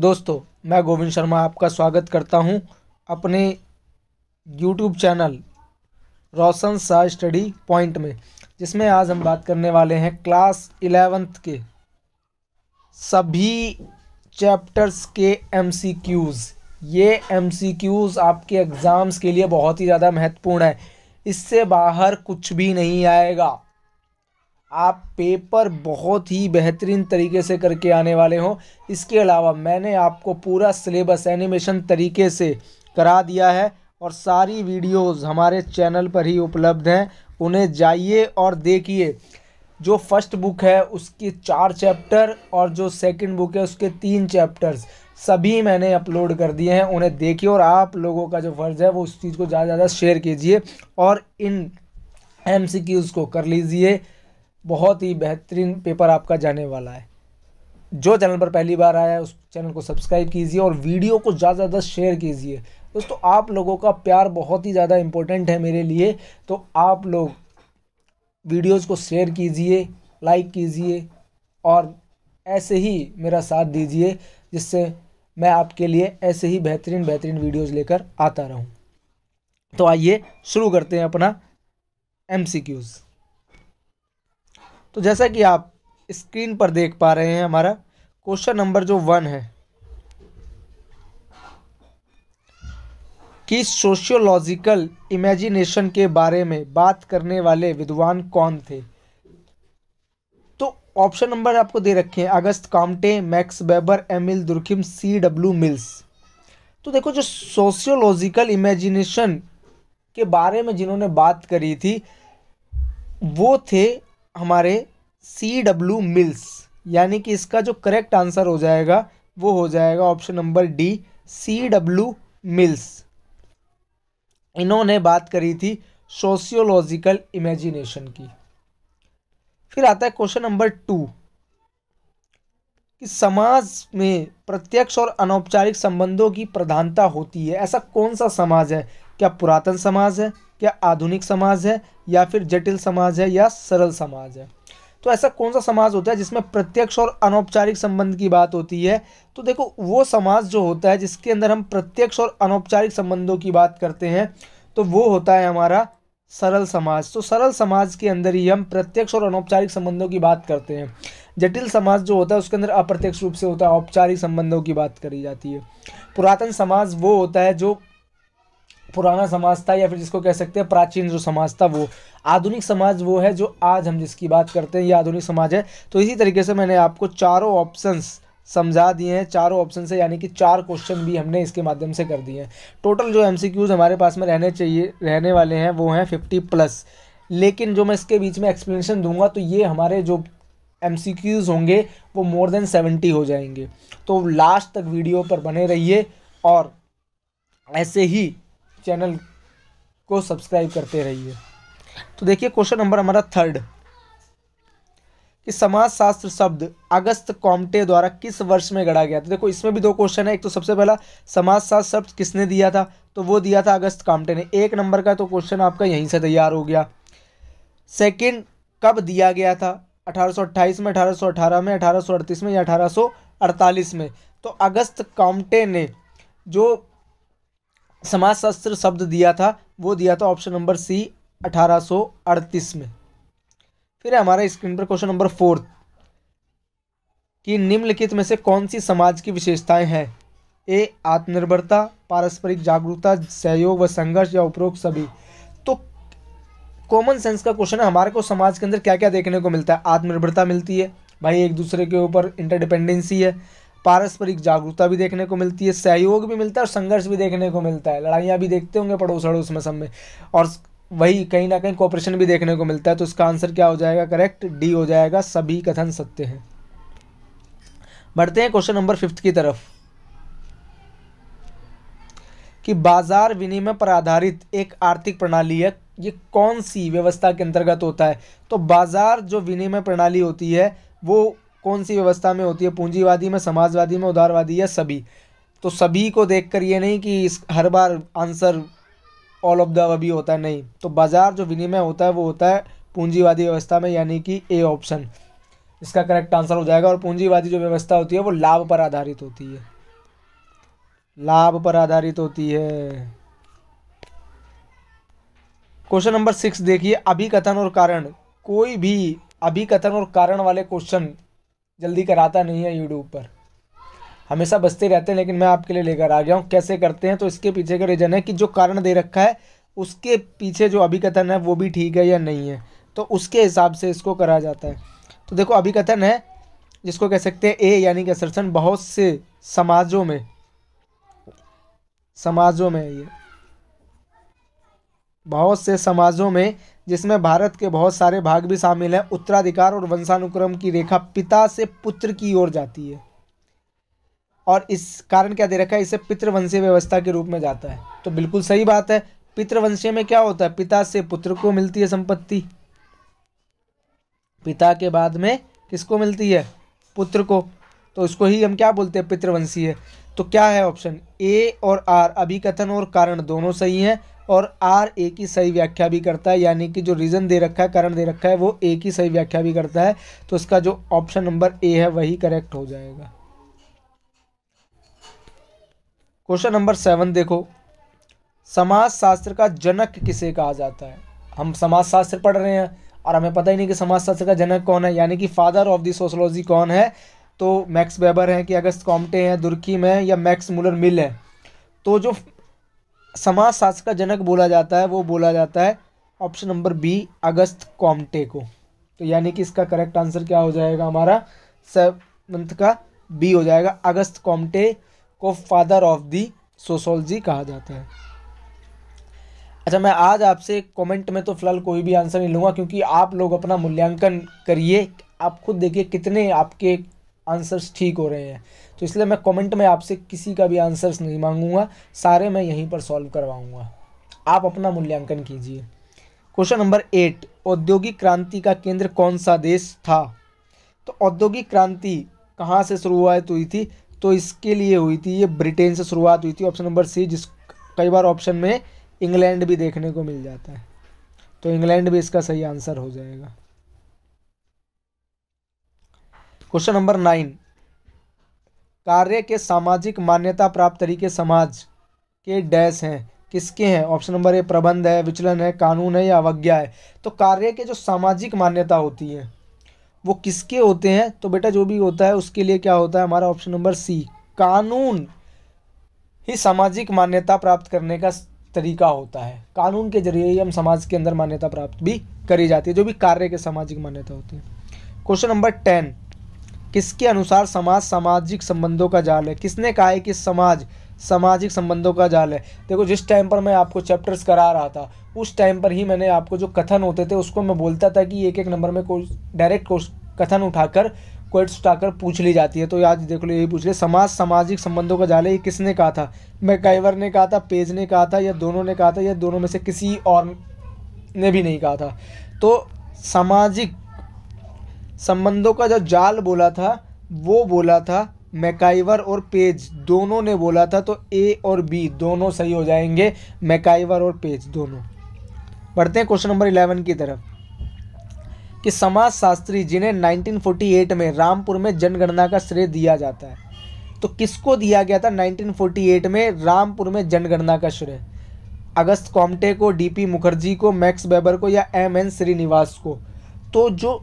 दोस्तों मैं गोविंद शर्मा आपका स्वागत करता हूं अपने YouTube channel Roshan Shah study point में जिसमें आज हम बात करने वाले हैं क्लास इलेवेंथ के सभी चैप्टर्स के एम ये एम आपके एग्ज़ाम्स के लिए बहुत ही ज़्यादा महत्वपूर्ण है इससे बाहर कुछ भी नहीं आएगा आप पेपर बहुत ही बेहतरीन तरीके से करके आने वाले हों इसके अलावा मैंने आपको पूरा सिलेबस एनिमेशन तरीके से करा दिया है और सारी वीडियोस हमारे चैनल पर ही उपलब्ध हैं उन्हें जाइए और देखिए जो फर्स्ट बुक है उसके चार चैप्टर और जो सेकंड बुक है उसके तीन चैप्टर्स सभी मैंने अपलोड कर दिए हैं उन्हें देखिए और आप लोगों का जो फ़र्ज़ है वो उस चीज़ को ज़्यादा से ज़्यादा शेयर कीजिए और इन एम को कर लीजिए बहुत ही बेहतरीन पेपर आपका जाने वाला है जो चैनल पर पहली बार आया है उस चैनल को सब्सक्राइब कीजिए और वीडियो को ज़्यादा से ज़्यादा शेयर कीजिए दोस्तों आप लोगों का प्यार बहुत ही ज़्यादा इम्पोर्टेंट है मेरे लिए तो आप लोग वीडियोज़ को शेयर कीजिए लाइक कीजिए और ऐसे ही मेरा साथ दीजिए जिससे मैं आपके लिए ऐसे ही बेहतरीन बेहतरीन वीडियोस लेकर आता रहूं तो आइए शुरू करते हैं अपना एम सी क्यूज़ तो जैसा कि आप स्क्रीन पर देख पा रहे हैं हमारा क्वेश्चन नंबर जो वन है कि सोशियोलॉजिकल इमेजिनेशन के बारे में बात करने वाले विद्वान कौन थे तो ऑप्शन नंबर आपको दे रखे हैं Auguste Comte Max Weber Emile Durkheim C W Mills तो देखो जो सोशियोलॉजिकल इमेजिनेशन के बारे में जिन्होंने बात करी थी वो थे हमारे सी डब्ल्यू मिल्स यानी कि इसका जो करेक्ट आंसर हो जाएगा वो हो जाएगा option number D C W Mills इन्होंने बात करी थी सोशियोलॉजिकल इमेजिनेशन की फिर आता है क्वेश्चन नंबर टू कि समाज में प्रत्यक्ष और अनौपचारिक संबंधों की प्रधानता होती है ऐसा कौन सा समाज है क्या पुरातन समाज है क्या आधुनिक समाज है या फिर जटिल समाज है या सरल समाज है तो ऐसा कौन सा समाज होता है जिसमें प्रत्यक्ष और अनौपचारिक संबंध की बात होती है तो देखो वो समाज जो होता है जिसके अंदर हम प्रत्यक्ष और अनौपचारिक संबंधों की बात करते हैं तो वो होता है हमारा सरल समाज तो सरल समाज के अंदर ही हम प्रत्यक्ष और अनौपचारिक संबंधों की बात करते हैं जटिल समाज जो होता है उसके अंदर अप्रत्यक्ष रूप से होता है औपचारिक संबंधों की बात करी जाती है पुरातन समाज वो होता है जो पुराना समाज था या फिर जिसको कह सकते हैं प्राचीन जो समाज था वो आधुनिक समाज वो है जो आज हम जिसकी बात करते हैं ये आधुनिक समाज है तो इसी तरीके से मैंने आपको चारों ऑप्शंस समझा दिए हैं चारों ऑप्शन से यानी कि चार क्वेश्चन भी हमने इसके माध्यम से कर दिए हैं टोटल जो एम हमारे पास में रहने चाहिए रहने वाले हैं वो हैं फिफ्टी प्लस लेकिन जो मैं इसके बीच में एक्सप्लेनेशन दूंगा तो ये हमारे जो एम होंगे वो मोर देन सेवेंटी हो जाएंगे तो लास्ट तक वीडियो पर बने रहिए और ऐसे ही चैनल को सब्सक्राइब करते रहिए तो देखिए क्वेश्चन नंबर हमारा थर्ड कि समाजशास्त्र शब्द अगस्त कॉम्टे द्वारा किस वर्ष में गढ़ा गया तो देखो इसमें भी दो क्वेश्चन है एक तो सबसे पहला समाजशास्त्र शब्द किसने दिया था तो वो दिया था अगस्त कामटे ने एक नंबर का तो क्वेश्चन आपका यहीं से तैयार हो गया सेकंड कब दिया गया था 1828 में 1818 में 1838 में या 1848 में तो अगस्त कामटे ने जो समाजशास्त्र शब्द दिया था वो दिया था ऑप्शन नंबर सी 1838 में फिर हमारा स्क्रीन पर क्वेश्चन नंबर फोर्थ कि निम्नलिखित में से कौन सी समाज की विशेषताएं हैं ए आत्मनिर्भरता पारस्परिक जागरूकता सहयोग व संघर्ष या उपरोक्त सभी तो कॉमन सेंस का क्वेश्चन है हमारे को समाज के अंदर क्या क्या देखने को मिलता है आत्मनिर्भरता मिलती है भाई एक दूसरे के ऊपर इंटरडिपेंडेंसी है पारस्परिक जागरूकता भी देखने को मिलती है सहयोग भी मिलता है और संघर्ष भी देखने को मिलता है लड़ाइयाँ भी देखते होंगे पड़ोस अड़ोस में सब में और वही कहीं ना कहीं कॉपरेशन भी देखने को मिलता है तो इसका आंसर क्या हो जाएगा करेक्ट डी हो जाएगा सभी कथन सत्य हैं बढ़ते हैं क्वेश्चन नंबर फिफ्थ की तरफ कि बाजार विनिमय पर आधारित एक आर्थिक प्रणाली है ये कौन सी व्यवस्था के अंतर्गत होता है तो बाजार जो विनिमय प्रणाली होती है वो कौन सी व्यवस्था में होती है पूंजीवादी में समाजवादी में उदारवादी या सभी तो सभी को देख कर ये नहीं कि इस हर बार आंसर ऑल ऑफ द अभी होता है नहीं तो बाजार जो विनिमय होता है वो होता है पूंजीवादी व्यवस्था में यानी कि ए ऑप्शन इसका करेक्ट आंसर हो जाएगा और पूंजीवादी जो व्यवस्था होती है वो लाभ पर आधारित होती है लाभ पर आधारित होती है क्वेश्चन नंबर सिक्स देखिए अभिकथन और कारण कोई भी अभिकथन और कारण वाले क्वेश्चन जल्दी कराता नहीं है यूट्यूब पर हमेशा बचते रहते हैं लेकिन मैं आपके लिए लेकर आ गया हूँ कैसे करते हैं तो इसके पीछे का रीज़न है कि जो कारण दे रखा है उसके पीछे जो अभिकथन है वो भी ठीक है या नहीं है तो उसके हिसाब से इसको करा जाता है तो देखो अभिकथन है जिसको कह सकते हैं ए यानी कि सरसन बहुत से समाजों में समाजों में ये बहुत से समाजों में जिसमें भारत के बहुत सारे भाग भी शामिल हैं उत्तराधिकार और वंशानुक्रम की रेखा पिता से पुत्र की ओर जाती है और इस कारण क्या दे रखा है इसे पितृवंशीय व्यवस्था के रूप में जाता है तो बिल्कुल सही बात है पितृवंशीय में क्या होता है पिता से पुत्र को मिलती है संपत्ति पिता के बाद में किसको मिलती है पुत्र को तो उसको ही हम क्या बोलते हैं पितृवंशीय तो क्या है ऑप्शन ए और आर अभिकथन और कारण दोनों सही हैं और आर ए की सही व्याख्या भी करता है यानी कि जो रीज़न दे रखा है कारण दे रखा है वो ए की सही व्याख्या भी करता है तो उसका जो ऑप्शन नंबर ए है वही करेक्ट हो जाएगा क्वेश्चन नंबर सेवन देखो समाज शास्त्र का जनक किसे कहा जाता है हम समाज शास्त्र पढ़ रहे हैं और हमें पता ही नहीं कि समाज शास्त्र का जनक कौन है यानी कि फादर ऑफ दी सोशोलॉजी कौन है तो मैक्स वेबर हैं कि अगस्त कॉम्टे हैं दुर्खीम है या मैक्स मुलर मिल है तो जो समाज शास्त्र का जनक बोला जाता है वो बोला जाता है option number B Auguste Comte को तो यानी कि इसका करेक्ट आंसर क्या हो जाएगा हमारा सेवंथ का बी हो जाएगा अगस्त कॉम्टे को फादर ऑफ दी सोशोलॉजी कहा जाता है अच्छा मैं आज आपसे कमेंट में तो फिलहाल कोई भी आंसर नहीं लूँगा क्योंकि आप लोग अपना मूल्यांकन करिए आप खुद देखिए कितने आपके आंसर्स ठीक हो रहे हैं तो इसलिए मैं कमेंट में आपसे किसी का भी आंसर्स नहीं मांगूंगा सारे मैं यहीं पर सॉल्व करवाऊंगा आप अपना मूल्यांकन कीजिए क्वेश्चन नंबर एट औद्योगिक क्रांति का केंद्र कौन सा देश था तो औद्योगिक क्रांति कहाँ से शुरुआत हुई थी तो इसके लिए हुई थी ये ब्रिटेन से शुरुआत हुई थी ऑप्शन नंबर सी जिस कई बार ऑप्शन में इंग्लैंड भी देखने को मिल जाता है तो इंग्लैंड भी इसका सही आंसर हो जाएगा क्वेश्चन नंबर नाइन कार्य के सामाजिक मान्यता प्राप्त तरीके समाज के डैश हैं किसके हैं ऑप्शन नंबर ए प्रबंध है विचलन है कानून है या अवज्ञा है तो कार्य के जो सामाजिक मान्यता होती है वो किसके होते हैं तो बेटा जो भी होता है उसके लिए क्या होता है हमारा ऑप्शन नंबर सी कानून ही सामाजिक मान्यता प्राप्त करने का तरीका होता है कानून के जरिए ही हम समाज के अंदर मान्यता प्राप्त भी करी जाती है जो भी कार्य के सामाजिक मान्यता होती है क्वेश्चन नंबर टेन किसके अनुसार समाज सामाजिक संबंधों का जाल है किसने कहा है कि समाज सामाजिक संबंधों का जाल है देखो जिस टाइम पर मैं आपको चैप्टर्स करा रहा था उस टाइम पर ही मैंने आपको जो कथन होते थे उसको मैं बोलता था कि एक एक नंबर में डायरेक्ट कथन उठाकर क्वेट्स उठाकर पूछ ली जाती है तो याद देख लो यही पूछ ले समाज सामाजिक संबंधों का जाल है ये किसने कहा था मैं ने कहा था पेज ने कहा था या दोनों ने कहा था या दोनों में से किसी और ने भी नहीं कहा था तो सामाजिक संबंधों का जो जाल बोला था वो बोला था मैकाइवर और पेज दोनों ने बोला था तो ए और बी दोनों सही हो जाएंगे मैकाइवर और पेज दोनों बढ़ते हैं क्वेश्चन नंबर इलेवन की तरफ कि समाज शास्त्री जिन्हें 1948 में रामपुर में जनगणना का श्रेय दिया जाता है तो किसको दिया गया था 1948 में रामपुर में जनगणना का श्रेय अगस्त कॉम्टे को डीपी मुखर्जी को मैक्स बेबर को या एम एन श्रीनिवास को तो जो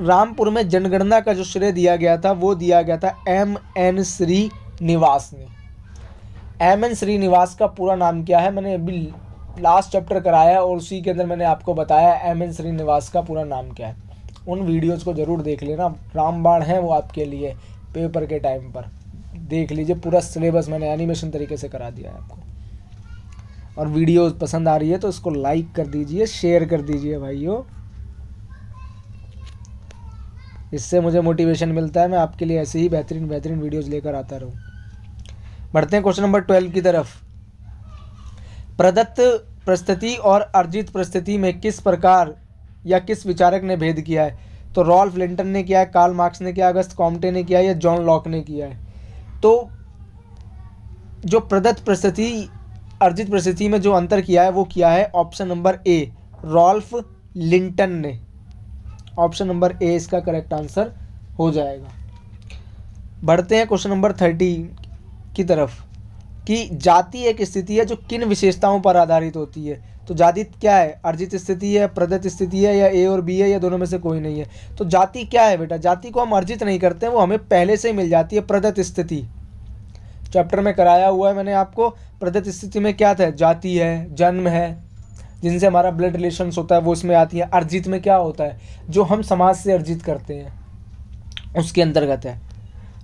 रामपुर में जनगणना का जो श्रेय दिया गया था वो दिया गया था एम एन श्रीनिवास ने एम एन श्रीनिवास का पूरा नाम क्या है मैंने अभी लास्ट चैप्टर कराया और उसी के अंदर मैंने आपको बताया एम एन श्रीनिवास का पूरा नाम क्या है उन वीडियोज़ को ज़रूर देख लेना रामबाण है वो आपके लिए पेपर के टाइम पर देख लीजिए पूरा सिलेबस मैंने एनिमेशन तरीके से करा दिया है आपको और वीडियो पसंद आ रही है तो इसको लाइक कर दीजिए शेयर कर दीजिए भाइयों इससे मुझे मोटिवेशन मिलता है मैं आपके लिए ऐसे ही बेहतरीन बेहतरीन वीडियोज़ लेकर आता रहूँ बढ़ते हैं क्वेश्चन नंबर ट्वेल्व की तरफ प्रदत्त प्रस्तुति और अर्जित प्रस्तुति में किस प्रकार या किस विचारक ने भेद किया है तो रॉल्फ लिंटन ने किया है कार्ल मार्क्स ने किया अगस्त कॉम्टे ने किया या जॉन लॉक ने किया है तो जो प्रदत्त प्रस्तुति अर्जित प्रस्तुति में जो अंतर किया है वो किया है option number A Ralph Linton ने ऑप्शन नंबर ए इसका करेक्ट आंसर हो जाएगा बढ़ते हैं क्वेश्चन नंबर थर्टी की तरफ कि जाति एक स्थिति है जो किन विशेषताओं पर आधारित होती है तो जाति क्या है अर्जित स्थिति है प्रदत्त स्थिति है या ए और बी है या दोनों में से कोई नहीं है तो जाति क्या है बेटा जाति को हम अर्जित नहीं करते हैं वो हमें पहले से ही मिल जाती है प्रदत्त स्थिति चैप्टर में कराया हुआ है मैंने आपको प्रदत्त स्थिति में क्या था जाति है जन्म है जिनसे हमारा ब्लड रिलेशन होता है वो इसमें आती है अर्जित में क्या होता है जो हम समाज से अर्जित करते हैं उसके अंतर्गत है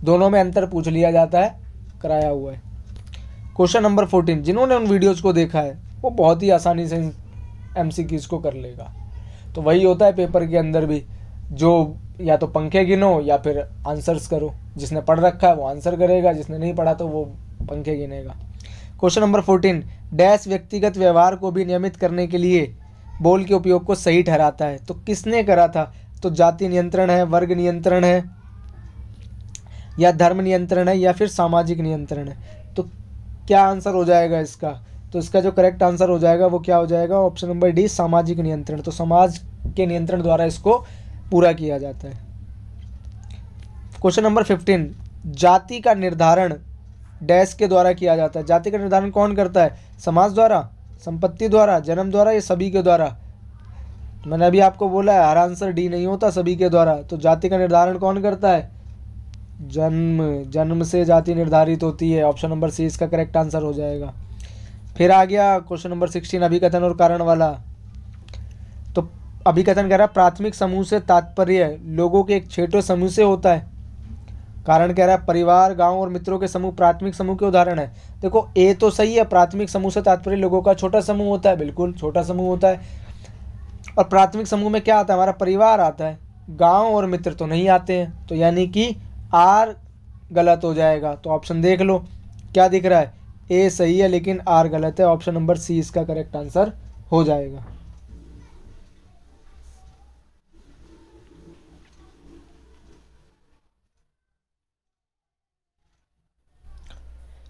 दोनों में अंतर पूछ लिया जाता है कराया हुआ है क्वेश्चन नंबर फोर्टीन जिन्होंने उन वीडियोज़ को देखा है वो बहुत ही आसानी से एम सी को कर लेगा तो वही होता है पेपर के अंदर भी जो या तो पंखे गिनो या फिर आंसर्स करो जिसने पढ़ रखा है वो आंसर करेगा जिसने नहीं पढ़ा तो वो पंखे गिनेगा क्वेश्चन नंबर फोर्टीन डैश व्यक्तिगत व्यवहार को भी नियमित करने के लिए बोल के उपयोग को सही ठहराता है तो किसने करा था तो जाति नियंत्रण है वर्ग नियंत्रण है या धर्म नियंत्रण है या फिर सामाजिक नियंत्रण है तो क्या आंसर हो जाएगा इसका तो इसका जो करेक्ट आंसर हो जाएगा वो क्या हो जाएगा ऑप्शन नंबर डी सामाजिक नियंत्रण तो समाज के नियंत्रण द्वारा इसको पूरा किया जाता है क्वेश्चन नंबर फिफ्टीन जाति का निर्धारण डैश के द्वारा किया जाता है जाति का निर्धारण कौन करता है समाज द्वारा संपत्ति द्वारा जन्म द्वारा या सभी के द्वारा मैंने अभी आपको बोला है हर आंसर डी नहीं होता सभी के द्वारा तो जाति का निर्धारण कौन करता है जन्म जन्म से जाति निर्धारित होती है ऑप्शन नंबर सी इसका करेक्ट आंसर हो जाएगा फिर आ गया क्वेश्चन नंबर सिक्सटीन अभिकथन और कारण वाला तो अभिकथन कह रहा है प्राथमिक समूह से तात्पर्य लोगों के एक छेटो समूह से होता है कारण कह रहा है परिवार गांव और मित्रों के समूह प्राथमिक समूह के उदाहरण है देखो ए तो सही है प्राथमिक समूह से तात्पर्य लोगों का छोटा समूह होता है बिल्कुल छोटा समूह होता है और प्राथमिक समूह में क्या आता है हमारा परिवार आता है गांव और मित्र तो नहीं आते हैं तो यानी कि आर गलत हो जाएगा तो ऑप्शन देख लो क्या दिख रहा है ए सही है लेकिन आर गलत है ऑप्शन नंबर सी इसका करेक्ट आंसर हो जाएगा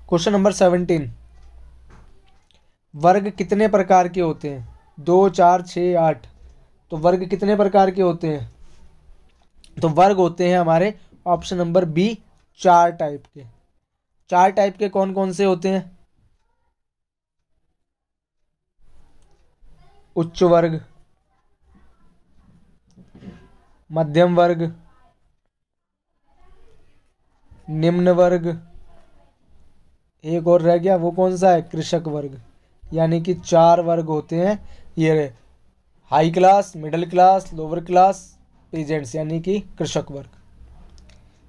क्वेश्चन नंबर सेवनटीन वर्ग कितने प्रकार के होते हैं दो चार छ आठ तो वर्ग कितने प्रकार के होते हैं तो वर्ग होते हैं हमारे ऑप्शन नंबर बी चार टाइप के चार टाइप के कौन कौन से होते हैं उच्च वर्ग मध्यम वर्ग निम्न वर्ग एक और रह गया वो कौन सा है कृषक वर्ग यानी कि चार वर्ग होते हैं ये high class middle class lower class peasants यानी कि कृषक वर्ग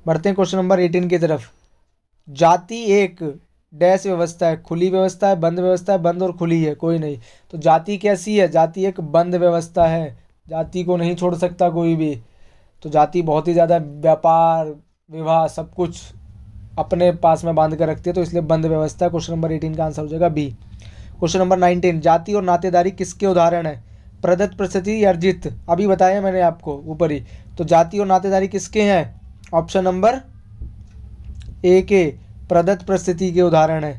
बढ़ते हैं क्वेश्चन नंबर एटीन की तरफ जाति एक डैश व्यवस्था है खुली व्यवस्था है बंद व्यवस्था है बंद और खुली है कोई नहीं तो जाति कैसी है जाति एक बंद व्यवस्था है जाति को नहीं छोड़ सकता कोई भी तो जाति बहुत ही ज़्यादा व्यापार विवाह सब कुछ अपने पास में बांध कर रखती है तो इसलिए बंद व्यवस्था क्वेश्चन नंबर एटीन का आंसर हो जाएगा बी क्वेश्चन नंबर नाइनटीन जाति और नातेदारी किसके उदाहरण है प्रदत्त प्रसिद्धि अर्जित अभी बताया मैंने आपको ऊपर ही तो जाति और नातेदारी किसके हैं ऑप्शन नंबर ए के प्रदत्त प्रस्थिति के उदाहरण है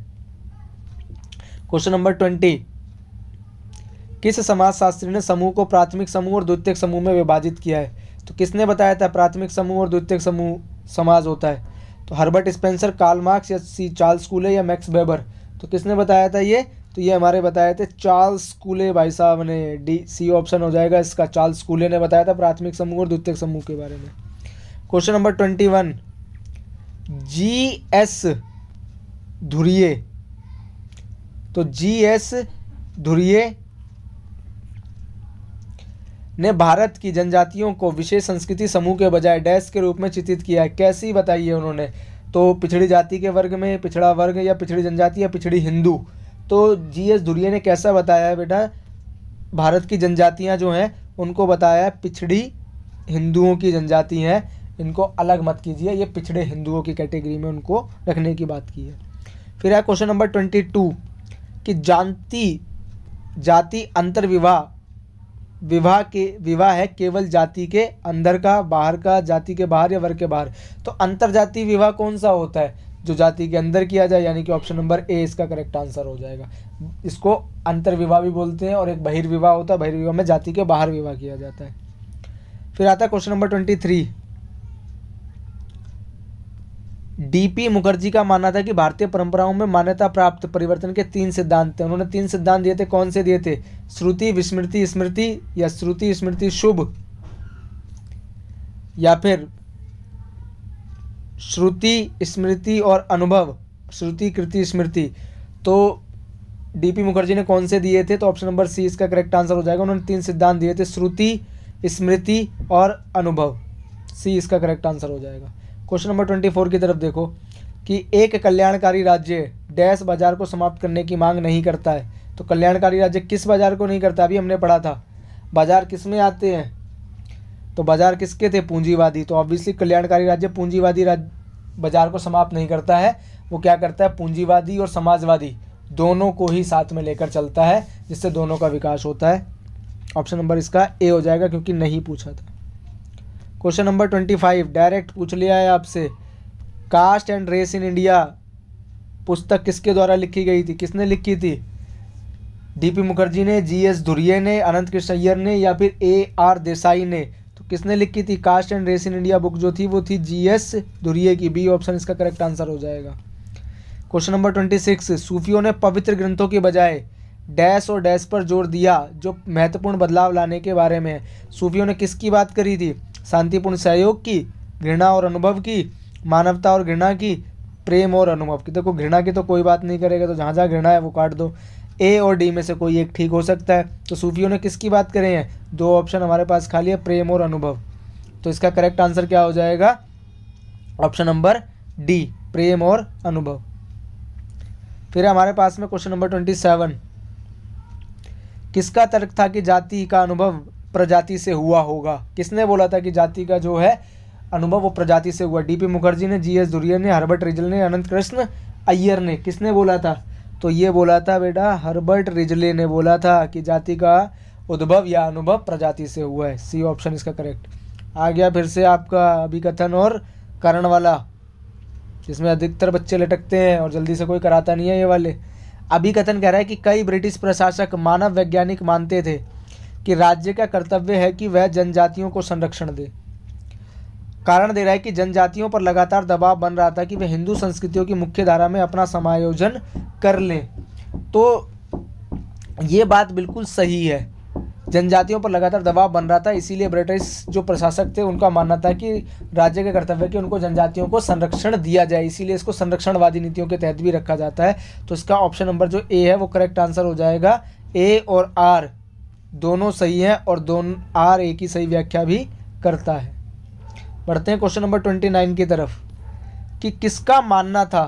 क्वेश्चन नंबर ट्वेंटी किस समाजशास्त्री ने समूह को प्राथमिक समूह और द्वितीयक समूह में विभाजित किया है तो किसने बताया था प्राथमिक समूह और द्वितीयक समूह समाज होता है तो हर्बर्ट स्पेंसर कार्ल मार्क्स या सी चार्ल्स कूले या मैक्स वेबर तो किसने बताया था ये तो ये हमारे बताए थे चार्ल्स कूले भाई साहब ने डी सी ऑप्शन हो जाएगा इसका चार्ल्स कूले ने बताया था प्राथमिक समूह और द्वितीय समूह के बारे में question number twenty one G S Ghurye तो जी एस धुरिये ने भारत की जनजातियों को विशेष संस्कृति समूह के बजाय डैश के रूप में चित्रित किया है कैसी बताई है उन्होंने तो पिछड़ी जाति के वर्ग में पिछड़ा वर्ग या पिछड़ी जनजाति या पिछड़ी हिंदू तो जी एस धुरिया ने कैसा बताया है बेटा भारत की जनजातियाँ जो हैं उनको बताया है पिछड़ी हिंदुओं की जनजाति हैं इनको अलग मत कीजिए ये पिछड़े हिंदुओं की कैटेगरी में उनको रखने की बात की है फिर है क्वेश्चन नंबर ट्वेंटी टू कि जानती जाति अंतर्विवाह विवाह के विवाह है केवल जाति के अंदर का बाहर का जाति के बाहर या वर्ग के बाहर तो अंतर जाति विवाह कौन सा होता है जो जाति के अंदर किया जाए यानी कि ऑप्शन नंबर ए इसका करेक्ट आंसर हो जाएगा इसको अंतर्विवाह भी बोलते हैं और एक बहिर्विवाह होता है बहिर्विवाह में जाति के बाहर विवाह किया जाता है फिर आता है question number twenty three DP Mukherjee का मानना था कि भारतीय परंपराओं में मान्यता प्राप्त परिवर्तन के तीन सिद्धांत थे उन्होंने तीन सिद्धांत दिए थे कौन से दिए थे श्रुति विस्मृति स्मृति या श्रुति स्मृति शुभ या फिर श्रुति स्मृति और अनुभव श्रुति कृति स्मृति तो डीपी मुखर्जी ने कौन से दिए थे तो ऑप्शन नंबर सी इसका करेक्ट आंसर हो जाएगा उन्होंने तीन सिद्धांत दिए थे श्रुति स्मृति और अनुभव सी इसका करेक्ट आंसर हो जाएगा क्वेश्चन नंबर ट्वेंटी फोर की तरफ देखो कि एक कल्याणकारी राज्य डैश बाजार को समाप्त करने की मांग नहीं करता है तो कल्याणकारी राज्य किस बाजार को नहीं करता अभी हमने पढ़ा था बाजार किस में आते हैं तो बाजार किसके थे पूंजीवादी तो ऑब्वियसली कल्याणकारी राज्य पूंजीवादी राज बाजार को समाप्त नहीं करता है वो क्या करता है पूंजीवादी और समाजवादी दोनों को ही साथ में लेकर चलता है जिससे दोनों का विकास होता है ऑप्शन नंबर इसका ए हो जाएगा क्योंकि नहीं पूछा था question number twenty five direct पूछ लिया है आपसे caste and race in India पुस्तक किसके द्वारा लिखी गई थी किसने लिखी थी डीपी मुखर्जी ने जी एस धुरिये ने अनंत कृष्ण अय्यर ने या फिर ए आर देसाई ने तो किसने लिखी थी caste and race in India book जो थी वो थी जी एस धुरिये की बी ऑप्शन इसका करेक्ट आंसर हो जाएगा क्वेश्चन नंबर ट्वेंटी सिक्स सूफियों ने पवित्र ग्रंथों के बजाय डैश और डैश पर जोर दिया जो महत्वपूर्ण बदलाव लाने के बारे में सूफियों ने किसकी बात करी थी शांतिपूर्ण सहयोग की घृणा और अनुभव की मानवता और घृणा की प्रेम और अनुभव की देखो घृणा की तो कोई बात नहीं करेगा तो जहाँ जहाँ घृणा है वो काट दो ए और डी में से कोई एक ठीक हो सकता है तो सूफियों ने किसकी बात करी है दो ऑप्शन हमारे पास खाली है प्रेम और अनुभव तो इसका करेक्ट आंसर क्या हो जाएगा ऑप्शन नंबर डी प्रेम और अनुभव फिर हमारे पास में क्वेश्चन नंबर ट्वेंटी सेवन किसका तर्क था कि जाति का अनुभव प्रजाति से हुआ होगा किसने बोला था कि जाति का जो है अनुभव वो प्रजाति से हुआ डीपी मुखर्जी ने जी एस दुरियर ने हर्बर्ट रिजल ने अनंत कृष्ण अय्यर ने किसने बोला था तो ये बोला था बेटा हर्बर्ट रिजले ने बोला था कि जाति का उद्भव या अनुभव प्रजाति से हुआ है सी ऑप्शन इसका करेक्ट आ गया फिर से आपका अभिकथन और करण वाला जिसमें अधिकतर बच्चे लटकते हैं और जल्दी से कोई कराता नहीं है ये वाले अभिकथन कह रहा है कि कई ब्रिटिश प्रशासक मानव वैज्ञानिक मानते थे कि राज्य का कर्तव्य है कि वह जनजातियों को संरक्षण दे कारण दे रहा है कि जनजातियों पर लगातार दबाव बन रहा था कि वे हिंदू संस्कृतियों की मुख्य धारा में अपना समायोजन कर लें तो ये बात बिल्कुल सही है जनजातियों पर लगातार दबाव बन रहा था इसीलिए ब्रिटिश जो प्रशासक थे उनका मानना था कि राज्य का कर्तव्य कि उनको जनजातियों को संरक्षण दिया जाए इसीलिए इसको संरक्षणवादी नीतियों के तहत भी रखा जाता है तो इसका ऑप्शन नंबर जो ए है वो करेक्ट आंसर हो जाएगा ए और आर दोनों सही है और दोनों आर ए की सही व्याख्या भी करता है बढ़ते हैं क्वेश्चन नंबर ट्वेंटी नाइन की तरफ कि किसका मानना था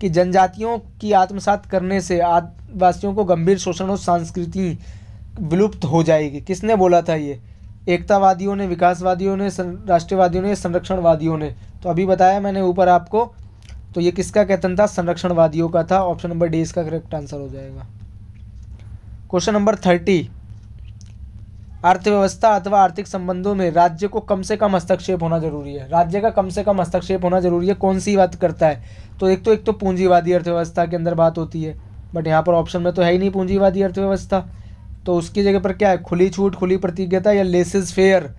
कि जनजातियों की आत्मसात करने से आदिवासियों को गंभीर शोषण और संस्कृति विलुप्त हो जाएगी किसने बोला था ये एकतावादियों ने विकासवादियों ने राष्ट्रवादियों ने संरक्षणवादियों ने तो अभी बताया मैंने ऊपर आपको तो ये किसका कहता था संरक्षणवादियों का था ऑप्शन नंबर डी इसका करेक्ट आंसर हो जाएगा क्वेश्चन नंबर थर्टी अर्थव्यवस्था अथवा आर्थिक संबंधों में राज्य को कम से कम हस्तक्षेप होना जरूरी है राज्य का कम से कम हस्तक्षेप होना जरूरी है कौन सी बात करता है तो एक तो एक तो पूंजीवादी अर्थव्यवस्था के अंदर बात होती है बट यहाँ पर ऑप्शन में तो है ही नहीं पूंजीवादी अर्थव्यवस्था तो उसकी जगह पर क्या है खुली छूट खुली प्रतिज्ञता या लेसिस फेयर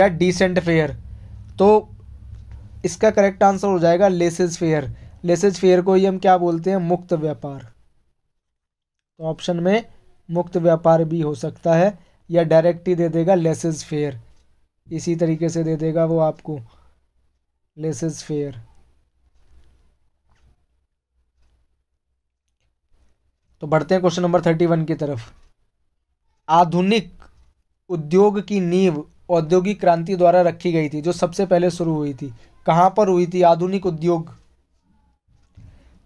या डिसेंट फेयर तो इसका करेक्ट आंसर हो जाएगा लेसिस फेयर लेसिस फेयर को ही हम क्या बोलते हैं मुक्त व्यापार तो ऑप्शन में मुक्त व्यापार भी हो सकता है या डायरेक्ट ही दे देगा लेसेस फेयर इसी तरीके से दे देगा वो आपको लेसेस फेयर तो बढ़ते हैं क्वेश्चन नंबर थर्टी वन की तरफ आधुनिक उद्योग की नींव औद्योगिक क्रांति द्वारा रखी गई थी जो सबसे पहले शुरू हुई थी कहां पर हुई थी आधुनिक उद्योग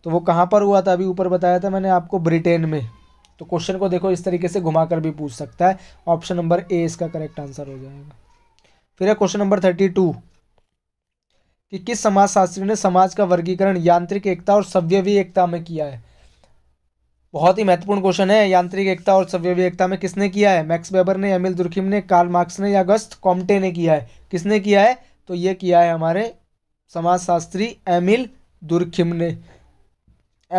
तो वो कहां पर हुआ था अभी ऊपर बताया था मैंने आपको ब्रिटेन में तो क्वेश्चन को देखो इस तरीके से घुमाकर भी पूछ सकता है ऑप्शन नंबर ए इसका करेक्ट आंसर हो जाएगा फिर है क्वेश्चन नंबर थर्टी टू कि किस समाजशास्त्री ने समाज का वर्गीकरण यांत्रिक एकता और सव्यवी एकता में किया है बहुत ही महत्वपूर्ण क्वेश्चन है यांत्रिक एकता और सव्यवी एकता में किसने किया है मैक्स वेबर ने एमिल दुर्खिम ने कार्ल मार्क्स ने या अगस्त कॉम्टे ने किया है किसने किया है तो ये किया है हमारे समाजशास्त्री एमिल दुर्खिम ने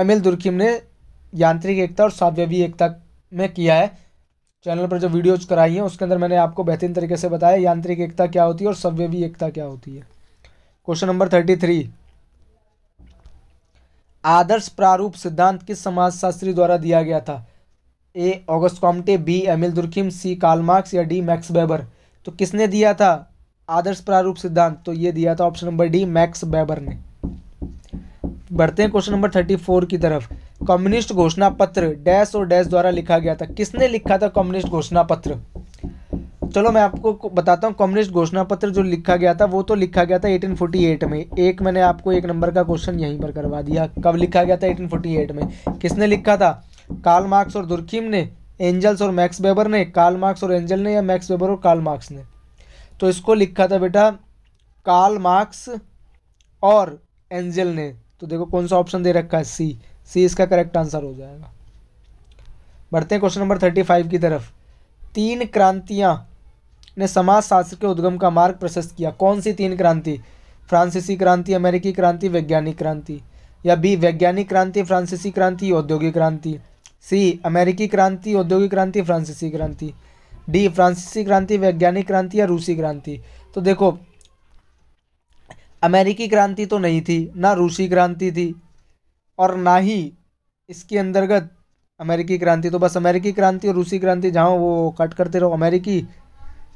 एमिल दुर्खिम ने यांत्रिक एकता और सावयवी एकता में किया है चैनल पर जो वीडियोज कराई हैं उसके अंदर मैंने आपको बेहतरीन तरीके से बताया यांत्रिक एकता क्या होती है और सव्यवी एकता क्या होती है क्वेश्चन नंबर थर्टी थ्री आदर्श प्रारूप सिद्धांत किस समाजशास्त्री द्वारा दिया गया था A Auguste Comte B Emile Durkheim C Karl Marx या डी मैक्स बेबर तो किसने दिया था आदर्श प्रारूप सिद्धांत तो ये दिया था option number D Max Weber ने बढ़ते हैं क्वेश्चन नंबर थर्टी फोर की तरफ कम्युनिस्ट घोषणा पत्र डैश और डैश द्वारा लिखा गया था किसने लिखा था कम्युनिस्ट घोषणा पत्र चलो मैं आपको बताता हूँ कम्युनिस्ट घोषणा पत्र जो लिखा गया था वो तो लिखा गया था 1848 में एक मैंने आपको एक नंबर का क्वेश्चन यहीं पर करवा दिया कब लिखा गया था 1848 में किसने लिखा था कार्ल मार्क्स और दुर्खीम ने एंजल्स और मैक्स बेबर ने कार्ल मार्क्स और एंजल ने या मैक्स बेबर और कार्ल मार्क्स ने तो इसको लिखा था बेटा कार्ल मार्क्स और एंजल ने तो देखो कौन सा ऑप्शन दे रखा है सी सी इसका करेक्ट आंसर हो जाएगा बढ़ते हैं क्वेश्चन नंबर थर्टी फाइव की तरफ तीन क्रांतियां ने समाज शास्त्र के उद्गम का मार्ग प्रशस्त किया कौन सी तीन क्रांति फ्रांसीसी क्रांति अमेरिकी क्रांति वैज्ञानिक क्रांति या बी वैज्ञानिक क्रांति फ्रांसीसी क्रांति औद्योगिक क्रांति सी अमेरिकी क्रांति औद्योगिक क्रांति फ्रांसीसी क्रांति डी फ्रांसीसी क्रांति वैज्ञानिक क्रांति या रूसी क्रांति तो देखो अमेरिकी क्रांति तो नहीं थी ना रूसी क्रांति थी और ना ही इसके अंतर्गत अमेरिकी क्रांति तो बस अमेरिकी क्रांति और रूसी क्रांति जहाँ वो कट करते रहो अमेरिकी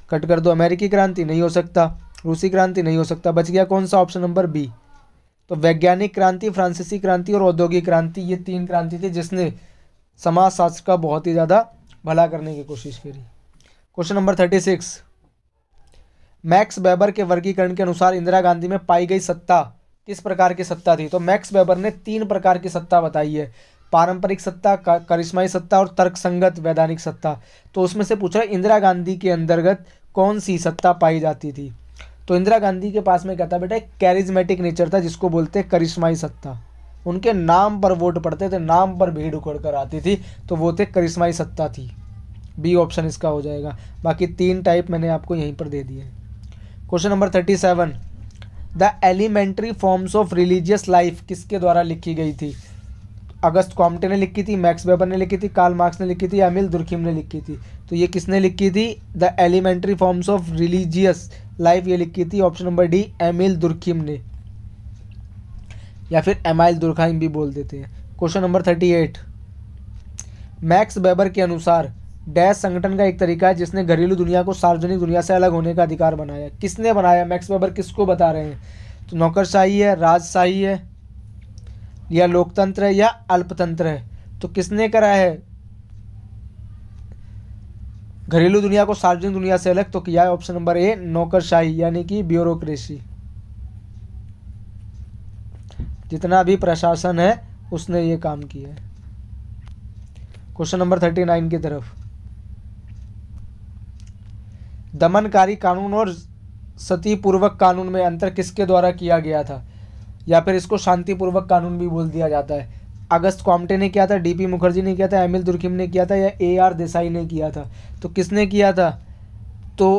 कट कर दो अमेरिकी क्रांति नहीं हो सकता रूसी क्रांति नहीं हो सकता बच गया कौन सा ऑप्शन नंबर बी तो वैज्ञानिक क्रांति फ्रांसीसी क्रांति और औद्योगिक क्रांति ये तीन क्रांति थी जिसने समाज शास्त्र का बहुत ही ज़्यादा भला करने की कोशिश करी question number thirty six Max Weber के वर्गीकरण के अनुसार इंदिरा गांधी में पाई गई सत्ता किस प्रकार की सत्ता थी तो मैक्स वेबर ने तीन प्रकार की सत्ता बताई है पारंपरिक सत्ता करिश्माई सत्ता और तर्कसंगत वैधानिक सत्ता तो उसमें से पूछ रहा है इंदिरा गांधी के अंतर्गत कौन सी सत्ता पाई जाती थी तो इंदिरा गांधी के पास में कहता बेटा बेटा कैरिज्मेटिक नेचर था जिसको बोलते हैं करिश्माई सत्ता उनके नाम पर वोट पड़ते थे नाम पर भीड़ उखड़ कर आती थी तो वो थे करिश्माई सत्ता थी बी ऑप्शन इसका हो जाएगा बाकी तीन टाइप मैंने आपको यहीं पर दे दिए question number thirty seven the elementary forms of religious life किसके द्वारा लिखी गई थी अगस्त कॉम्टे ने लिखी थी मैक्स वेबर ने लिखी थी कार्ल मार्क्स ने लिखी थी अमिल दुर्खिम ने लिखी थी तो ये किसने लिखी थी the elementary forms of religious life ये लिखी थी option number D Emile Durkheim ने या फिर एमाइल दुर्खाइम भी बोल देते हैं question number thirty eight Max Weber के अनुसार डैश संगठन का एक तरीका है जिसने घरेलू दुनिया को सार्वजनिक दुनिया से अलग होने का अधिकार बनाया किसने बनाया मैक्स वेबर किसको बता रहे हैं तो नौकरशाही है राजशाही है या लोकतंत्र है या अल्पतंत्र है तो किसने करा है घरेलू दुनिया को सार्वजनिक दुनिया से अलग तो किया है ऑप्शन नंबर ए नौकरशाही यानी कि ब्यूरोक्रेसी जितना भी प्रशासन है उसने ये काम किया है क्वेश्चन नंबर थर्टी नाइन की तरफ दमनकारी कानून और सतीपूर्वक कानून में अंतर किसके द्वारा किया गया था या फिर इसको शांतिपूर्वक कानून भी बोल दिया जाता है अगस्त कॉम्टे ने किया था डीपी मुखर्जी ने किया था एमिल दुर्खिम ने किया था या ए आर देसाई ने किया था तो किसने किया था तो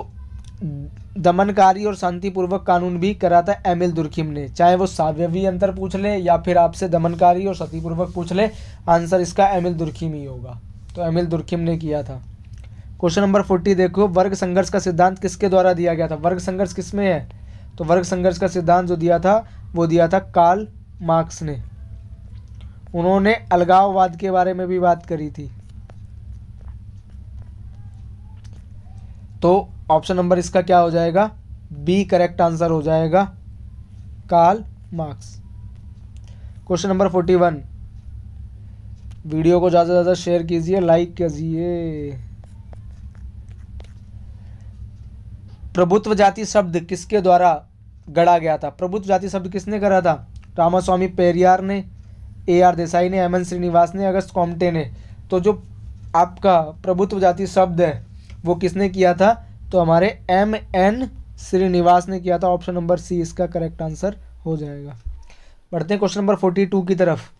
दमनकारी और शांतिपूर्वक कानून भी करा था एमिल दुर्खिम ने चाहे वो सावयवी अंतर पूछ ले या फिर आपसे दमनकारी और सतीपूर्वक पूछ ले आंसर इसका एमिल दुर्खिम ही होगा तो एमिल दुर्खिम ने किया था क्वेश्चन नंबर फोर्टी देखो वर्ग संघर्ष का सिद्धांत किसके द्वारा दिया गया था वर्ग संघर्ष किस में है तो वर्ग संघर्ष का सिद्धांत जो दिया था वो दिया था कार्ल मार्क्स ने उन्होंने अलगाववाद के बारे में भी बात करी थी तो ऑप्शन नंबर इसका क्या हो जाएगा बी करेक्ट आंसर हो जाएगा Karl Marx question number forty one video को ज़्यादा से ज़्यादा शेयर कीजिए लाइक कीजिए प्रभुत्व जाति शब्द किसके द्वारा गढ़ा गया था प्रभुत्व जाति शब्द किसने करा था रामास्वामी पेरियार ने ए आर देसाई ने एम एन श्रीनिवास ने अगस्त कॉम्टे ने तो जो आपका प्रभुत्व जाति शब्द है वो किसने किया था तो हमारे एम एन श्रीनिवास ने किया था ऑप्शन नंबर सी इसका करेक्ट आंसर हो जाएगा बढ़ते हैं क्वेश्चन नंबर फोर्टी टू की तरफ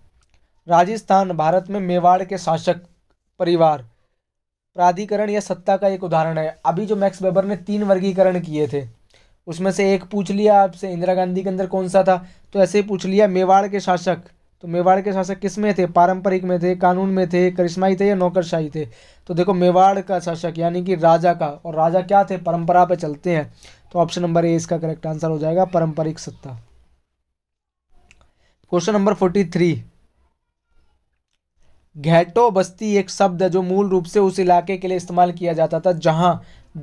राजस्थान भारत में मेवाड़ के शासक परिवार प्राधिकरण या सत्ता का एक उदाहरण है अभी जो मैक्स वेबर ने तीन वर्गीकरण किए थे उसमें से एक पूछ लिया आपसे इंदिरा गांधी के अंदर कौन सा था तो ऐसे ही पूछ लिया मेवाड़ के शासक तो मेवाड़ के शासक किस में थे पारंपरिक में थे कानून में थे करिश्माई थे या नौकरशाही थे तो देखो मेवाड़ का शासक यानी कि राजा का और राजा क्या थे परंपरा पे चलते हैं तो ऑप्शन नंबर ए इसका करेक्ट आंसर हो जाएगा पारंपरिक सत्ता question number forty three ghetto बस्ती एक शब्द है जो मूल रूप से उस इलाके के लिए इस्तेमाल किया जाता था जहाँ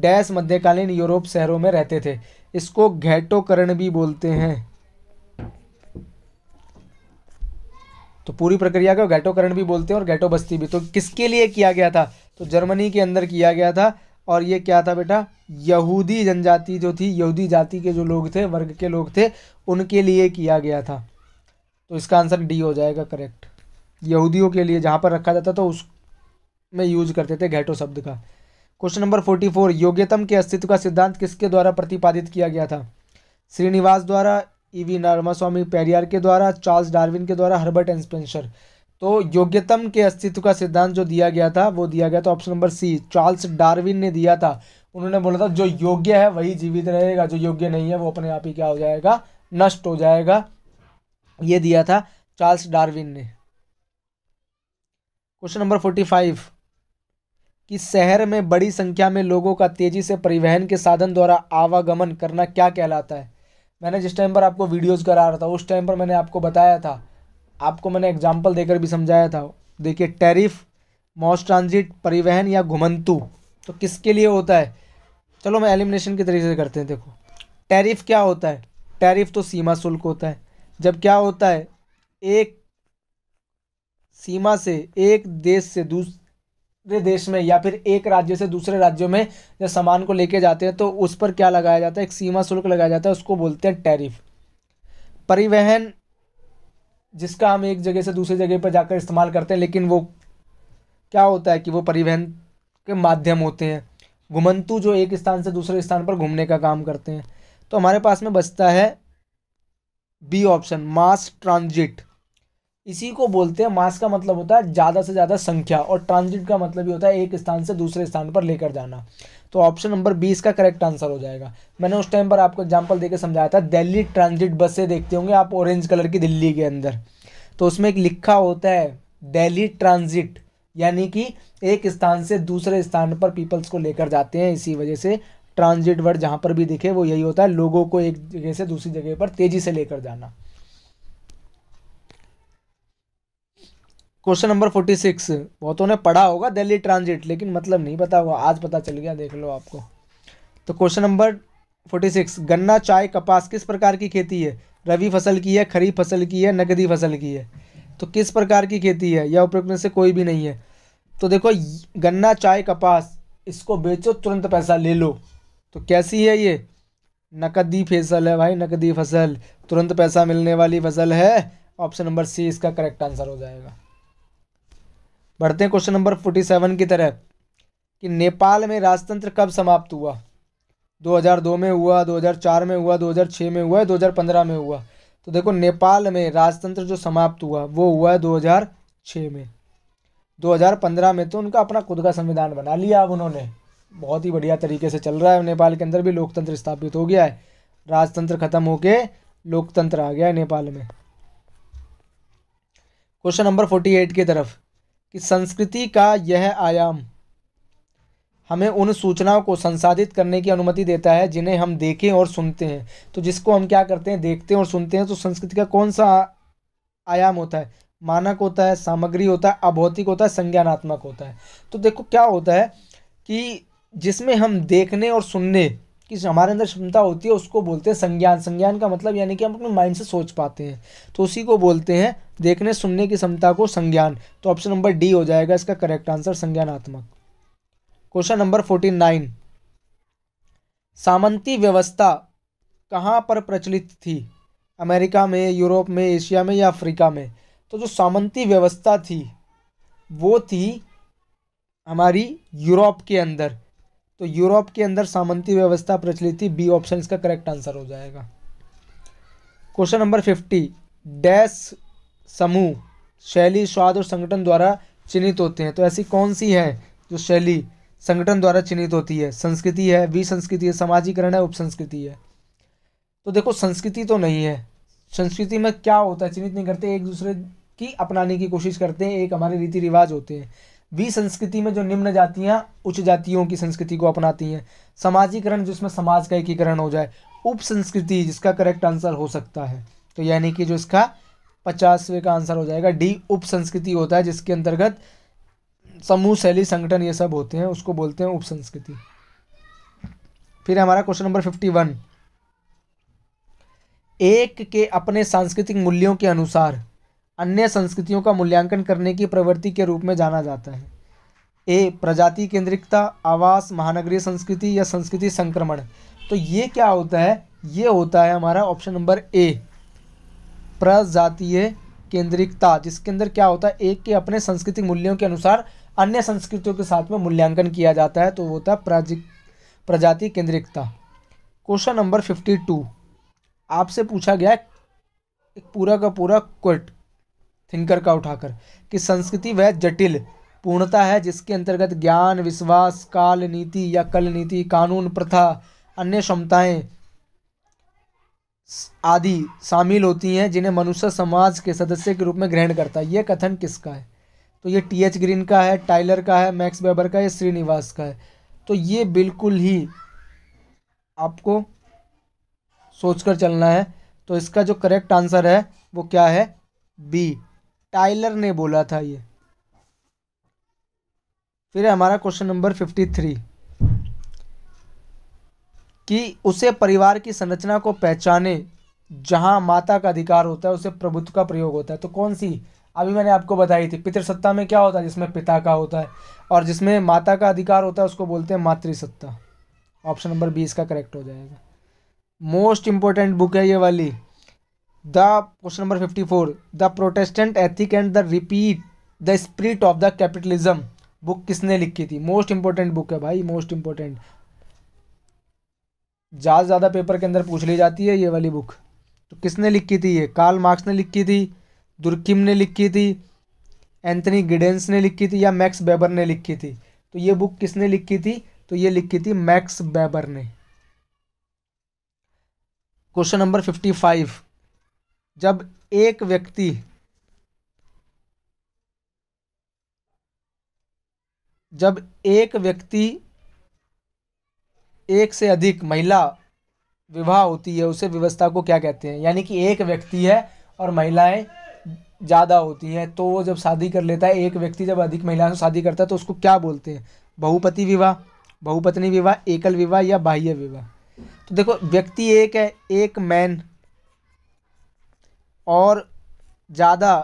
डैश मध्यकालीन यूरोप शहरों में रहते थे इसको घेटोकरण भी बोलते हैं तो पूरी प्रक्रिया को घेटोकरण भी बोलते हैं और घेटो बस्ती भी तो किसके लिए किया गया था तो जर्मनी के अंदर किया गया था और ये क्या था बेटा यहूदी जनजाति जो थी यहूदी जाति के जो लोग थे वर्ग के लोग थे उनके लिए किया गया था तो इसका आंसर डी हो जाएगा करेक्ट यहूदियों के लिए जहाँ पर रखा जाता था तो उस में यूज करते थे घैटो शब्द का क्वेश्चन नंबर फोर्टी फोर योग्यतम के अस्तित्व का सिद्धांत किसके द्वारा प्रतिपादित किया गया था श्रीनिवास द्वारा ई वी स्वामी पेरियार के द्वारा चार्ल्स डार्विन के द्वारा हर्बर्ट एंड तो योग्यतम के अस्तित्व का सिद्धांत जो दिया गया था वो दिया गया था option number C Charles Darwin ने दिया था उन्होंने बोला था जो योग्य है वही जीवित रहेगा जो योग्य नहीं है वो अपने आप ही क्या हो जाएगा नष्ट हो जाएगा ये दिया था चार्ल्स डार्विन ने क्वेश्चन नंबर फोर्टी फाइव कि शहर में बड़ी संख्या में लोगों का तेजी से परिवहन के साधन द्वारा आवागमन करना क्या कहलाता है मैंने जिस टाइम पर आपको वीडियोस करा रहा था उस टाइम पर मैंने आपको बताया था आपको मैंने एग्जाम्पल देकर भी समझाया था देखिए टैरिफ मॉस ट्रांजिट परिवहन या घुमंतु तो किसके लिए होता है चलो मैं एलिमिनेशन के तरीके से करते हैं देखो टैरिफ क्या होता है टैरिफ तो सीमा शुल्क होता है जब क्या होता है एक सीमा से एक देश से दूसरे देश में या फिर एक राज्य से दूसरे राज्यों में जब सामान को लेके जाते हैं तो उस पर क्या लगाया जाता है एक सीमा शुल्क लगाया जाता है उसको बोलते हैं टैरिफ परिवहन जिसका हम एक जगह से दूसरी जगह पर जाकर इस्तेमाल करते हैं लेकिन वो क्या होता है कि वो परिवहन के माध्यम होते हैं घुमंतु जो एक स्थान से दूसरे स्थान पर घूमने का काम करते हैं तो हमारे पास में बचता है बी ऑप्शन मास ट्रांजिट इसी को बोलते हैं मास का मतलब होता है ज़्यादा से ज़्यादा संख्या और ट्रांजिट का मतलब ये होता है एक स्थान से दूसरे स्थान पर लेकर जाना तो ऑप्शन नंबर बीस का करेक्ट आंसर हो जाएगा मैंने उस टाइम पर आपको एग्जाम्पल देकर समझाया था दिल्ली ट्रांजिट बस से देखते होंगे आप ऑरेंज कलर की दिल्ली के अंदर तो उसमें एक लिखा होता है दिल्ली ट्रांजिट यानी कि एक स्थान से दूसरे स्थान पर पीपल्स को लेकर जाते हैं इसी वजह से ट्रांजिट वर्ड जहाँ पर भी दिखे वो यही होता है लोगों को एक जगह से दूसरी जगह पर तेज़ी से लेकर जाना क्वेश्चन नंबर फोर्टी सिक्स बहुतों ने पढ़ा होगा दिल्ली ट्रांजिट लेकिन मतलब नहीं पता होगा आज पता चल गया देख लो आपको तो क्वेश्चन नंबर फोर्टी सिक्स गन्ना चाय कपास किस प्रकार की खेती है रवि फसल की है खरीफ फसल की है नकदी फसल की है तो किस प्रकार की खेती है या उपयुक्त में से कोई भी नहीं है तो देखो गन्ना चाय कपास इसको बेचो तुरंत पैसा ले लो तो कैसी है ये नकदी फसल है भाई नकदी फसल तुरंत पैसा मिलने वाली फसल है ऑप्शन नंबर सी इसका करेक्ट आंसर हो जाएगा बढ़ते हैं क्वेश्चन नंबर फोर्टी सेवन की तरह कि नेपाल में राजतंत्र कब समाप्त हुआ 2002 में हुआ 2004 में हुआ 2006 में हुआ 2015 में हुआ तो देखो नेपाल में राजतंत्र जो समाप्त हुआ वो हुआ है 2006 में 2015 में तो उनका अपना खुद का संविधान बना लिया अब उन्होंने बहुत ही बढ़िया तरीके से चल रहा है नेपाल के अंदर भी लोकतंत्र स्थापित हो गया है राजतंत्र खत्म होके लोकतंत्र आ गया है नेपाल में क्वेश्चन नंबर फोर्टी एट की तरफ कि संस्कृति का यह आयाम हमें उन सूचनाओं को संसाधित करने की अनुमति देता है जिन्हें हम देखें और सुनते हैं तो जिसको हम क्या करते हैं देखते हैं और सुनते हैं तो संस्कृति का कौन सा आयाम होता है मानक होता है सामग्री होता है अभौतिक होता है संज्ञानात्मक होता है तो देखो क्या होता है कि जिसमें हम देखने और सुनने कि हमारे अंदर क्षमता होती है उसको बोलते हैं संज्ञान संज्ञान का मतलब यानी कि हम अपने माइंड से सोच पाते हैं तो उसी को बोलते हैं देखने सुनने की क्षमता को संज्ञान तो ऑप्शन नंबर डी हो जाएगा इसका करेक्ट आंसर संज्ञानात्मक क्वेश्चन नंबर फोर्टी नाइन सामंती व्यवस्था कहाँ पर प्रचलित थी अमेरिका में यूरोप में एशिया में या अफ्रीका में तो जो सामंती व्यवस्था थी वो थी हमारी यूरोप के अंदर तो यूरोप के अंदर सामंती व्यवस्था प्रचलित थी बी ऑप्शन इसका करेक्ट आंसर हो जाएगा क्वेश्चन नंबर फिफ्टी डैश समूह शैली स्वाद और संगठन द्वारा चिन्हित होते हैं तो ऐसी कौन सी है जो शैली संगठन द्वारा चिन्हित होती है संस्कृति है वी संस्कृति है समाजीकरण है उपसंस्कृति है तो देखो संस्कृति तो नहीं है संस्कृति में क्या होता है चिन्हित नहीं करते एक दूसरे की अपनाने की कोशिश करते हैं एक हमारे रीति रिवाज होते हैं वी संस्कृति में जो निम्न जातियां उच्च जातियों की संस्कृति को अपनाती हैं समाजीकरण जिसमें समाज का एकीकरण हो जाए उप संस्कृति जिसका करेक्ट आंसर हो सकता है तो यानी कि जो इसका पचासवें का आंसर हो जाएगा डी उप संस्कृति होता है जिसके अंतर्गत समूह शैली संगठन ये सब होते हैं उसको बोलते हैं उप संस्कृति फिर हमारा क्वेश्चन नंबर फिफ्टी वन एक के अपने सांस्कृतिक मूल्यों के अनुसार अन्य संस्कृतियों का मूल्यांकन करने की प्रवृत्ति के रूप में जाना जाता है ए प्रजाति केंद्रिकता आवास महानगरीय संस्कृति या संस्कृति संक्रमण तो ये क्या होता है ये होता है हमारा ऑप्शन नंबर ए प्रजातीय केंद्रिकता जिसके अंदर क्या होता है एक के अपने सांस्कृतिक मूल्यों के अनुसार अन्य संस्कृतियों के साथ में मूल्यांकन किया जाता है तो वो होता है प्राज प्रजाति केंद्रिकता क्वेश्चन नंबर फिफ्टी टू आपसे पूछा गया एक पूरा का पूरा क्विट थिंकर का उठाकर कि संस्कृति वह जटिल पूर्णता है जिसके अंतर्गत ज्ञान विश्वास काल नीति या कल नीति कानून प्रथा अन्य क्षमताएं आदि शामिल होती हैं जिन्हें मनुष्य समाज के सदस्य के रूप में ग्रहण करता है यह कथन किसका है तो ये टी एच ग्रीन का है टाइलर का है मैक्स वेबर का है श्रीनिवास का है तो ये बिल्कुल ही आपको सोचकर चलना है तो इसका जो करेक्ट आंसर है वो क्या है बी टाइलर ने बोला था ये फिर हमारा क्वेश्चन नंबर फिफ्टी थ्री कि उसे परिवार की संरचना को पहचाने जहां माता का अधिकार होता है उसे प्रभुत्व का प्रयोग होता है तो कौन सी अभी मैंने आपको बताई थी पितृसत्ता में क्या होता है जिसमें पिता का होता है और जिसमें माता का अधिकार होता है उसको बोलते हैं मातृसत्ता ऑप्शन नंबर बीस का करेक्ट हो जाएगा मोस्ट इंपॉर्टेंट बुक है ये वाली the question number fifty four the protestant ethic and the repeat the spirit of the capitalism book किसने लिखी थी मोस्ट इंपॉर्टेंट बुक है भाई मोस्ट इंपॉर्टेंट ज़्यादा ज़्यादा पेपर के अंदर पूछ ली जाती है ये वाली बुक तो किसने लिखी थी ये कार्ल मार्क्स ने लिखी थी दुर्किम ने लिखी थी एंथनी गिडेंस ने लिखी थी या मैक्स बेबर ने लिखी थी तो ये बुक किसने लिखी थी तो ये लिखी थी मैक्स बेबर ने क्वेश्चन नंबर फिफ्टी फाइव जब एक व्यक्ति जब एक व्यक्ति एक से अधिक महिला विवाह होती है उसे व्यवस्था को क्या कहते हैं यानी कि एक व्यक्ति है और महिलाएं ज़्यादा होती हैं तो वो जब शादी कर लेता है एक व्यक्ति जब अधिक महिलाओं से शादी करता है तो उसको क्या बोलते हैं बहुपति विवाह बहुपत्नी विवाह एकल विवाह या बाह्य विवाह तो देखो व्यक्ति एक है एक मैन और ज़्यादा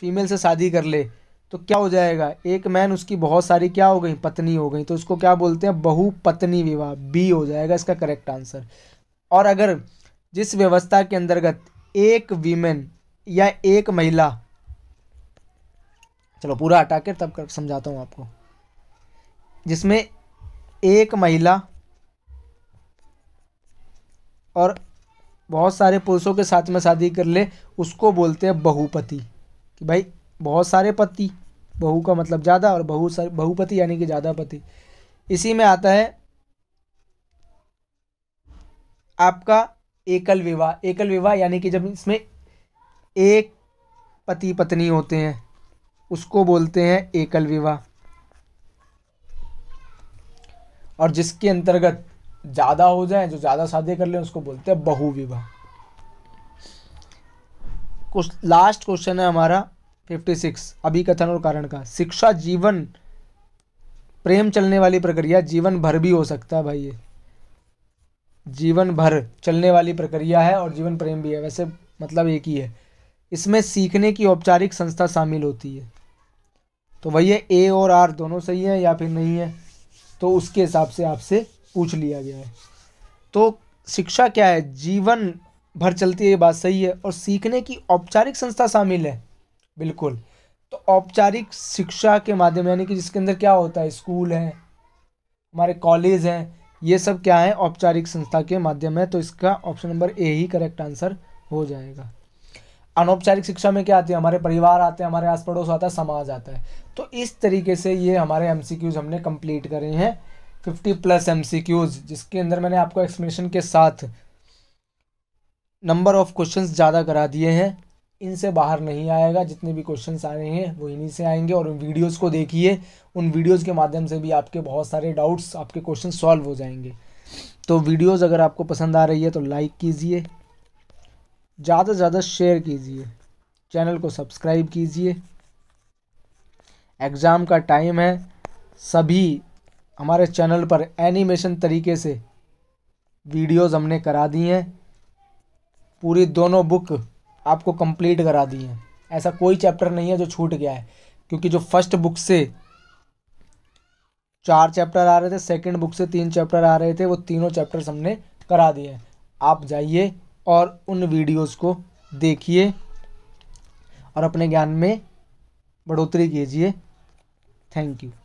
फीमेल से शादी कर ले तो क्या हो जाएगा एक मैन उसकी बहुत सारी क्या हो गई पत्नी हो गई तो उसको क्या बोलते हैं बहु पत्नी विवाह बी हो जाएगा इसका करेक्ट आंसर और अगर जिस व्यवस्था के अंतर्गत एक वीमेन या एक महिला चलो पूरा हटा के तब कर समझाता हूँ आपको जिसमें एक महिला और बहुत सारे पुरुषों के साथ में शादी कर ले उसको बोलते हैं बहुपति कि भाई बहुत सारे पति बहू का मतलब ज़्यादा और बहु सारे बहुपति यानी कि ज़्यादा पति इसी में आता है आपका एकल विवाह एकल विवाह यानी कि जब इसमें एक पति पत्नी होते हैं उसको बोलते हैं एकल विवाह और जिसके अंतर्गत ज़्यादा हो जाए जो ज़्यादा शादी कर ले उसको बोलते हैं बहुविवाह कुछ लास्ट क्वेश्चन है हमारा फिफ्टी सिक्स अभी कथन और कारण का शिक्षा जीवन प्रेम चलने वाली प्रक्रिया जीवन भर भी हो सकता है भाई ये जीवन भर चलने वाली प्रक्रिया है और जीवन प्रेम भी है वैसे मतलब एक ही है इसमें सीखने की औपचारिक संस्था शामिल होती है तो भैया ए और आर दोनों सही है या फिर नहीं है तो उसके हिसाब से आपसे पूछ लिया गया है तो शिक्षा क्या है जीवन भर चलती है ये बात सही है और सीखने की औपचारिक संस्था शामिल है बिल्कुल तो औपचारिक शिक्षा के माध्यम यानी कि जिसके अंदर क्या होता है स्कूल है हमारे कॉलेज हैं ये सब क्या है औपचारिक संस्था के माध्यम है तो इसका ऑप्शन नंबर ए ही करेक्ट आंसर हो जाएगा अनौपचारिक शिक्षा में क्या आती है हमारे परिवार आते हैं हमारे आस पड़ोस आता है समाज आता है तो इस तरीके से ये हमारे एम हमने कंप्लीट करे हैं फिफ्टी प्लस एम जिसके अंदर मैंने आपको एक्सप्लेनेशन के साथ नंबर ऑफ क्वेश्चंस ज़्यादा करा दिए हैं इनसे बाहर नहीं आएगा जितने भी क्वेश्चंस आ रहे हैं वो इन्हीं से आएंगे और उन वीडियोस को देखिए उन वीडियोस के माध्यम से भी आपके बहुत सारे डाउट्स आपके क्वेश्चन सॉल्व हो जाएंगे तो वीडियोस अगर आपको पसंद आ रही है तो लाइक कीजिए ज़्यादा से ज़्यादा शेयर कीजिए चैनल को सब्सक्राइब कीजिए एग्ज़ाम का टाइम है सभी हमारे चैनल पर एनिमेशन तरीके से वीडियोस हमने करा दी हैं पूरी दोनों बुक आपको कंप्लीट करा दी हैं ऐसा कोई चैप्टर नहीं है जो छूट गया है क्योंकि जो फर्स्ट बुक से चार चैप्टर आ रहे थे सेकंड बुक से तीन चैप्टर आ रहे थे वो तीनों चैप्टर्स हमने करा दिए हैं आप जाइए और उन वीडियोस को देखिए और अपने ज्ञान में बढ़ोतरी कीजिए थैंक यू